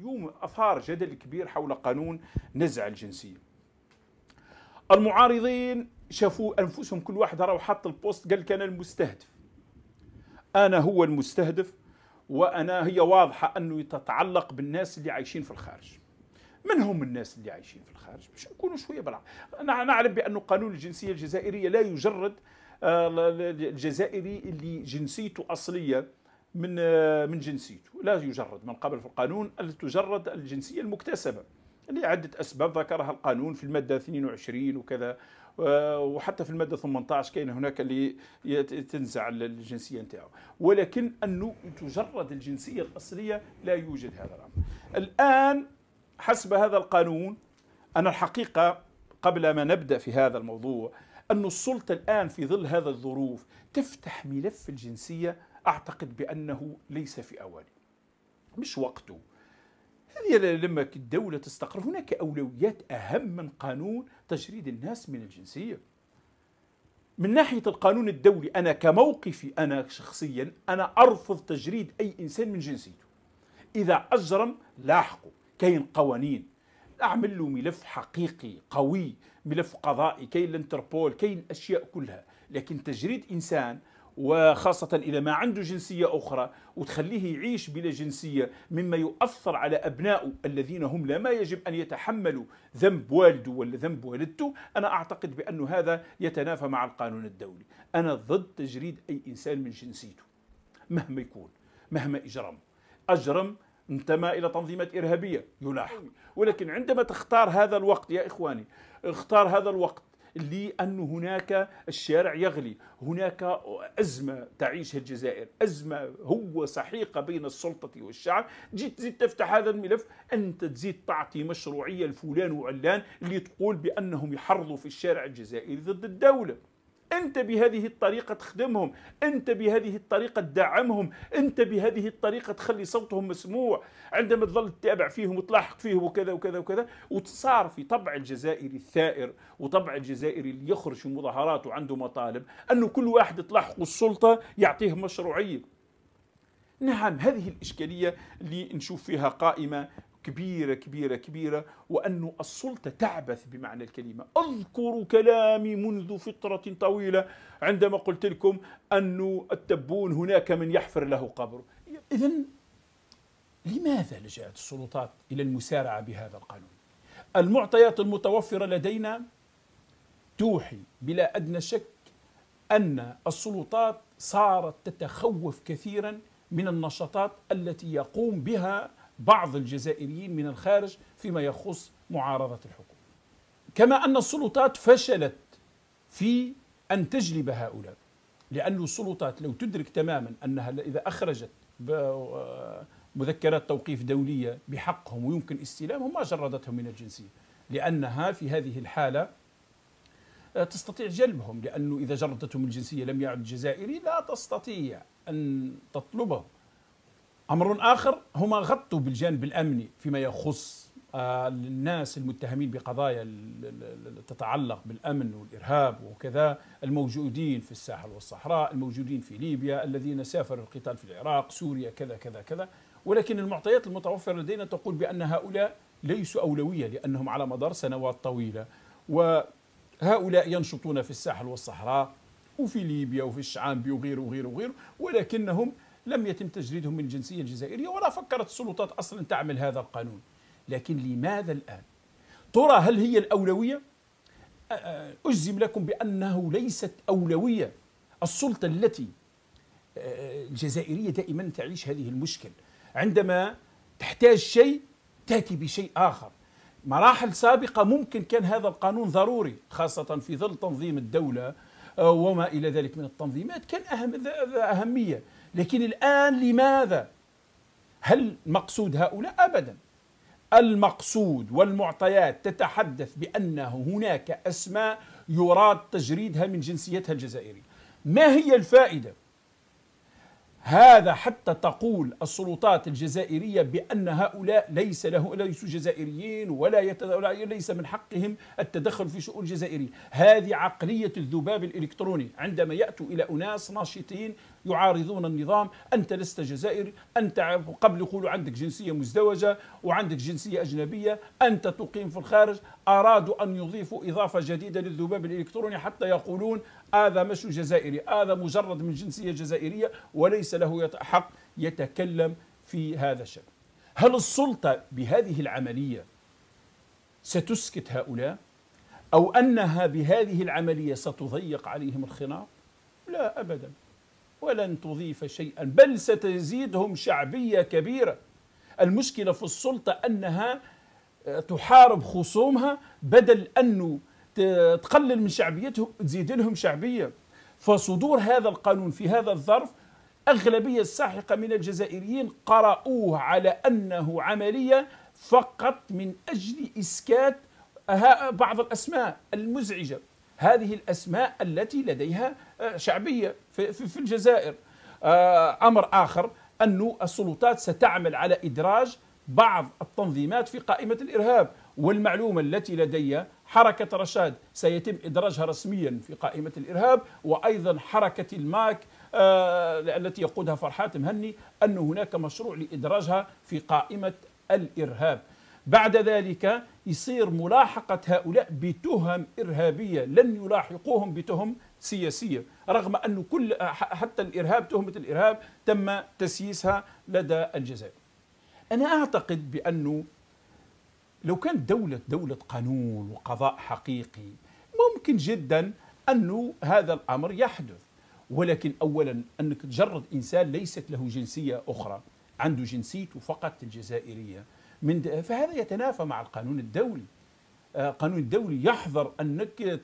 اليوم أثار جدل كبير حول قانون نزع الجنسية المعارضين شافوا أنفسهم كل واحد راهو حط البوست قال لك أنا المستهدف أنا هو المستهدف وأنا هي واضحة أنه تتعلق بالناس اللي عايشين في الخارج من هم الناس اللي عايشين في الخارج باش نكونوا شويه بلع انا نعلم بانه قانون الجنسيه الجزائريه لا يجرد آه، الجزائري اللي جنسيته اصليه من آه، من جنسيته لا يجرد من قبل في القانون ألا تجرد الجنسية المكتسبة لعدة أسباب ذكرها القانون في المادة 22 وكذا وحتى في المادة 18 كاين هناك اللي تنزع الجنسية نتاعو ولكن أنه تجرد الجنسية الأصلية لا يوجد هذا الأمر الآن حسب هذا القانون أنا الحقيقة قبل ما نبدأ في هذا الموضوع أن السلطة الآن في ظل هذا الظروف تفتح ملف الجنسية أعتقد بأنه ليس في أوانه مش وقته هذه لما الدولة تستقر هناك أولويات أهم من قانون تجريد الناس من الجنسية من ناحية القانون الدولي أنا كموقفي أنا شخصيا أنا أرفض تجريد أي إنسان من جنسيته إذا أجرم لاحقه كاين قوانين أعمل له ملف حقيقي قوي ملف قضائي كاين الانتربول كاين الأشياء كلها لكن تجريد إنسان وخاصة إذا ما عنده جنسية أخرى وتخليه يعيش بلا جنسية مما يؤثر على أبنائه الذين هم لا ما يجب أن يتحملوا ذنب والده ولا ذنب والدته أنا أعتقد بأن هذا يتنافى مع القانون الدولي أنا ضد تجريد أي إنسان من جنسيته مهما يكون مهما إجرم أجرم انتمى الى تنظيمات ارهابيه يلاحق ولكن عندما تختار هذا الوقت يا اخواني اختار هذا الوقت لأن هناك الشارع يغلي هناك أزمة تعيشها الجزائر أزمة هو سحيقة بين السلطة والشعب جيت تزيد تفتح هذا الملف أنت تزيد تعطي مشروعية لفلان وعلان اللي تقول بأنهم يحرضوا في الشارع الجزائري ضد الدولة انت بهذه الطريقه تخدمهم انت بهذه الطريقه تدعمهم انت بهذه الطريقه تخلي صوتهم مسموع عندما تظل تتابع فيهم وتلاحق فيهم وكذا وكذا وكذا وتصار في طبع الجزائري الثائر وطبع الجزائري اللي يخرج في مظاهرات وعنده مطالب انه كل واحد تلاحقه السلطه يعطيه مشروعيه نعم هذه الإشكالية اللي نشوف فيها قائمة كبيرة كبيرة كبيرة وأن السلطة تعبث بمعنى الكلمة أذكر كلامي منذ فترة طويلة عندما قلت لكم أن التبون هناك من يحفر له قبر إذا لماذا لجأت السلطات إلى المسارعة بهذا القانون المعطيات المتوفرة لدينا توحي بلا أدنى شك أن السلطات صارت تتخوف كثيرا من النشاطات التي يقوم بها بعض الجزائريين من الخارج فيما يخص معارضة الحكومة كما أن السلطات فشلت في أن تجلب هؤلاء لأن السلطات لو تدرك تماما أنها إذا أخرجت مذكرات توقيف دولية بحقهم ويمكن استلامهم ما جردتهم من الجنسية لأنها في هذه الحالة آه، تستطيع جلبهم لأنه إذا جردتهم الجنسية لم يعد جزائري لا تستطيع أن تطلبه أمر آخر هما غطوا بالجانب الأمني فيما يخص آه، الناس المتهمين بقضايا تتعلق بالأمن والإرهاب وكذا الموجودين في الساحل والصحراء الموجودين في ليبيا الذين سافروا القتال في العراق سوريا كذا كذا كذا ولكن المعطيات المتوفرة لدينا تقول بأن هؤلاء ليسوا أولوية لأنهم على مدار سنوات طويلة وهؤلاء ينشطون في الساحل والصحراء وفي ليبيا وفي الشعام وغيره وغيره وغيره ولكنهم لم يتم تجريدهم من الجنسية الجزائرية ولا فكرت السلطات أصلا تعمل هذا القانون لكن لماذا الآن؟ ترى هل هي الأولوية؟ أجزم لكم بأنه ليست أولوية السلطة التي الجزائرية دائما تعيش هذه المشكل عندما تحتاج شيء تأتي بشيء آخر مراحل سابقة ممكن كان هذا القانون ضروري خاصة في ظل تنظيم الدولة وما إلى ذلك من التنظيمات كان أهم أهمية لكن الآن لماذا؟ هل مقصود هؤلاء؟ أبدا المقصود والمعطيات تتحدث بأن هناك أسماء يراد تجريدها من جنسيتها الجزائرية ما هي الفائدة؟ هذا حتى تقول السلطات الجزائرية بأن هؤلاء ليس له ليسوا جزائريين ولا ليس من حقهم التدخل في شؤون الجزائرية هذه عقلية الذباب الإلكتروني عندما يأتوا إلى أناس ناشطين يعارضون النظام أنت لست جزائري أنت قبل يقولوا عندك جنسية مزدوجة وعندك جنسية أجنبية أنت تقيم في الخارج أرادوا أن يضيفوا إضافة جديدة للذباب الإلكتروني حتى يقولون هذا مش جزائري هذا مجرد من جنسية جزائرية وليس له حق يتكلم في هذا الشكل هل السلطة بهذه العملية ستسكت هؤلاء أو أنها بهذه العملية ستضيق عليهم الخناق لا أبداً ولن تضيف شيئا بل ستزيدهم شعبية كبيرة المشكلة في السلطة أنها آه، تحارب خصومها بدل أنه تقلل من شعبيتهم تزيد لهم شعبية فصدور هذا القانون في هذا الظرف أغلبية الساحقة من الجزائريين قرأوه على أنه عملية فقط من أجل إسكات بعض الأسماء المزعجة هذه الأسماء التي لديها آه، شعبية في الجزائر آه، أمر آخر أن السلطات ستعمل على إدراج بعض التنظيمات في قائمة الإرهاب والمعلومة التي لدي حركة رشاد سيتم إدراجها رسميا في قائمة الإرهاب وأيضا حركة الماك آه، التي يقودها فرحات مهني أن هناك مشروع لإدراجها في قائمة الإرهاب بعد ذلك يصير ملاحقة هؤلاء بتهم إرهابية لن يلاحقوهم بتهم سياسية رغم أن كل حتى الإرهاب تهمة الإرهاب تم تسييسها لدى الجزائر أنا أعتقد بأنه لو كانت دولة دولة قانون وقضاء حقيقي ممكن جدا أنه هذا الأمر يحدث ولكن أولا أنك تجرد إنسان ليست له جنسية أخرى عنده جنسيته فقط الجزائرية من فهذا يتنافى مع القانون الدولي القانون آه، الدولي يحظر انك آه،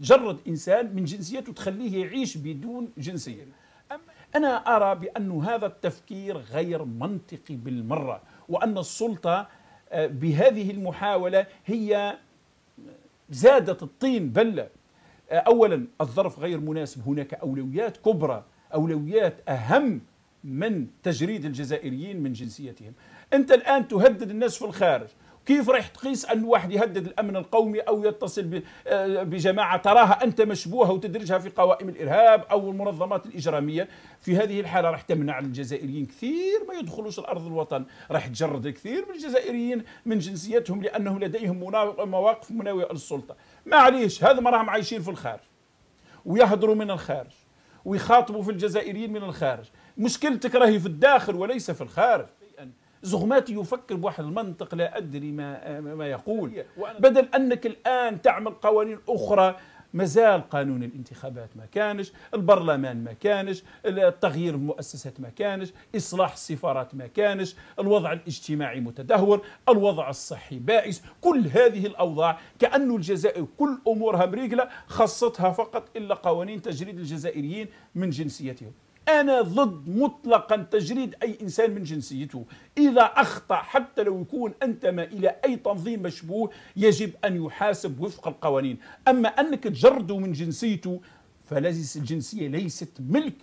تجرد انسان من جنسيته تخليه يعيش بدون جنسيه انا ارى بان هذا التفكير غير منطقي بالمره وان السلطه آه، بهذه المحاوله هي زادت الطين بله اولا الظرف غير مناسب هناك اولويات كبرى اولويات اهم من تجريد الجزائريين من جنسيتهم انت الان تهدد الناس في الخارج كيف راح تقيس ان واحد يهدد الامن القومي او يتصل آه، بجماعه تراها انت مشبوهه وتدرجها في قوائم الارهاب او المنظمات الاجراميه في هذه الحاله راح تمنع الجزائريين كثير ما يدخلوش الارض الوطن راح تجرد كثير من الجزائريين من جنسيتهم لانهم لديهم مواقف مناوئه للسلطه معليش هذا ما راهم عايشين في الخارج ويهضروا من الخارج ويخاطبوا في الجزائريين من الخارج مشكلتك راهي في الداخل وليس في الخارج زغماتي يفكر بواحد المنطق لا أدري ما, ما يقول بدل أنك الآن تعمل قوانين أخرى مازال قانون الانتخابات ما كانش البرلمان ما كانش التغيير المؤسسات ما كانش إصلاح السفارات ما كانش الوضع الاجتماعي متدهور الوضع الصحي بائس كل هذه الأوضاع كأن الجزائر كل أمورها مريقلة خصتها فقط إلا قوانين تجريد الجزائريين من جنسيتهم أنا ضد مطلقا تجريد أي إنسان من جنسيته إذا أخطأ حتى لو يكون أنتمى إلى أي تنظيم مشبوه يجب أن يحاسب وفق القوانين أما أنك تجرده من جنسيته فليس الجنسية ليست ملك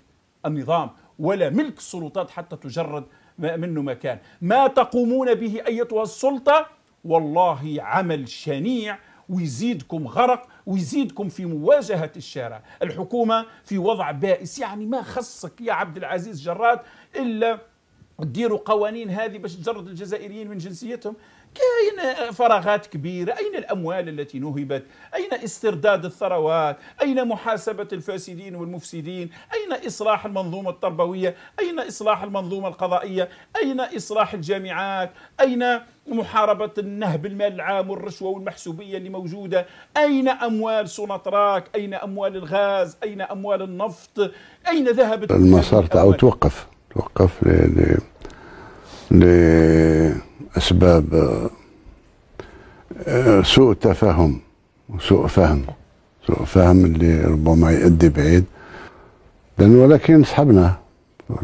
النظام ولا ملك السلطات حتى تجرد منه مكان ما تقومون به أيتها السلطة والله عمل شنيع ويزيدكم غرق ويزيدكم في مواجهة الشارع الحكومة في وضع بائس يعني ما خصك يا عبد العزيز جراد إلا تديروا قوانين هذه باش تجرد الجزائريين من جنسيتهم كاين فراغات كبيرة أين الأموال التي نهبت أين استرداد الثروات أين محاسبة الفاسدين والمفسدين أين إصلاح المنظومة التربوية أين إصلاح المنظومة القضائية أين إصلاح الجامعات أين محاربة النهب المال العام والرشوة والمحسوبية اللي موجودة أين أموال سونطراك أين أموال الغاز أين أموال النفط أين ذهبت المسار أو توقف توقف ل ل أسباب آه، آه، سوء تفاهم وسوء فهم سوء فهم اللي ربما يؤدي بعيد لأن ولكن سحبنا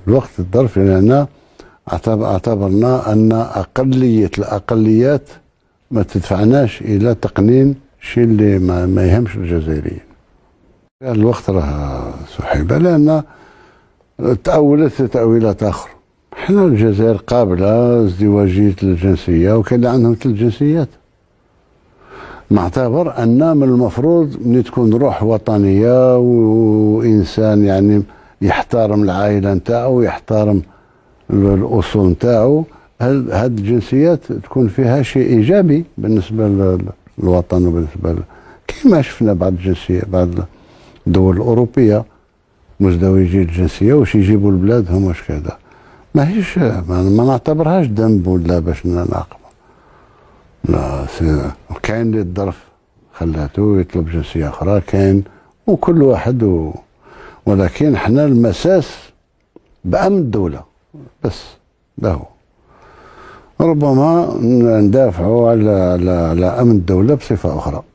الوقت الظرف لان اعتبرنا أن أقلية الأقليات ما تدفعناش إلى تقنين شيء اللي ما, ما يهمش الجزائريين الوقت راه سحيبة لأن تأولت تأويلات أخرى حنا الجزائر قابله ازدواجيه الجنسيه وكان عندهم ثلاث جنسيات نعتبر ان من المفروض من تكون روح وطنيه وانسان يعني يحترم العائله نتاعو ويحترم الاصول نتاعو هاد الجنسيات تكون فيها شيء ايجابي بالنسبه للوطن وبالنسبه كما شفنا بعض الجنسيه بعض الدول الاوروبيه مزدوجي الجنسيه واش يجيبوا لبلادهم واش كذا ماهيش ما, ما نعتبرهاش ذنب ولا باش نعاقبه لا كاين اللي الظرف خلاته يطلب جنسيه اخرى كاين وكل واحد و... ولكن حنا المساس بامن الدوله بس ده هو ربما ندافعوا على على على امن الدوله بصفه اخرى